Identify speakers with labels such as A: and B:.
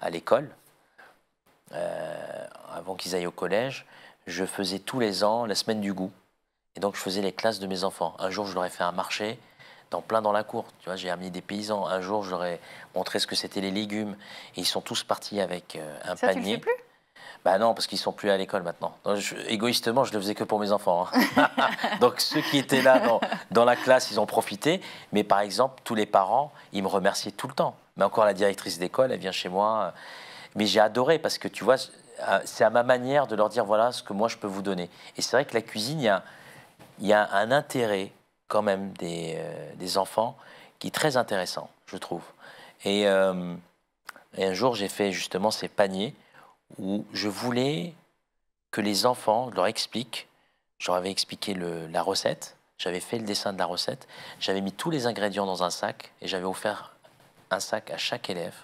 A: à l'école, euh, avant qu'ils aillent au collège, je faisais tous les ans la semaine du goût. Et donc, je faisais les classes de mes enfants. Un jour, je leur ai fait un marché, dans plein dans la cour. Tu vois, j'ai amené des paysans. Un jour, je leur ai montré ce que c'était les légumes. Et ils sont tous partis avec euh, un panier. Tu le fais plus bah non, parce qu'ils sont plus à l'école maintenant. Donc, je, égoïstement, je le faisais que pour mes enfants. Hein. Donc ceux qui étaient là dans, la classe, ils ont profité. Mais par exemple, tous les parents, ils me remerciaient tout le temps. Mais encore la directrice d'école, elle vient chez moi. Mais j'ai adoré parce que tu vois, euh, c'est à ma manière de leur dire voilà ce que moi je peux vous donner. Et c'est vrai que la cuisine, il y a, un intérêt quand même euh, des, enfants qui est très intéressant, je trouve. et euh, un jour, j'ai fait justement ces paniers où je voulais que les enfants, leur expliquent, je leur avais expliqué la recette, j'avais fait le dessin de la recette, j'avais mis tous les ingrédients dans un sac et j'avais offert un sac à chaque élève.